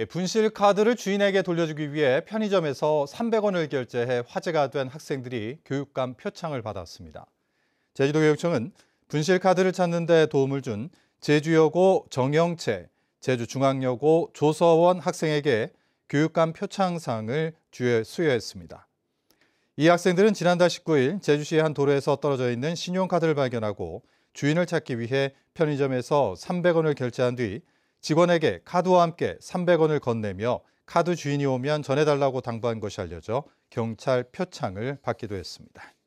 예, 분실 카드를 주인에게 돌려주기 위해 편의점에서 300원을 결제해 화제가 된 학생들이 교육감 표창을 받았습니다. 제주도교육청은 분실 카드를 찾는 데 도움을 준 제주여고 정영채, 제주중앙여고 조서원 학생에게 교육감 표창상을 수여했습니다. 이 학생들은 지난달 19일 제주시의 한 도로에서 떨어져 있는 신용카드를 발견하고 주인을 찾기 위해 편의점에서 300원을 결제한 뒤 직원에게 카드와 함께 300원을 건네며 카드 주인이 오면 전해달라고 당부한 것이 알려져 경찰 표창을 받기도 했습니다.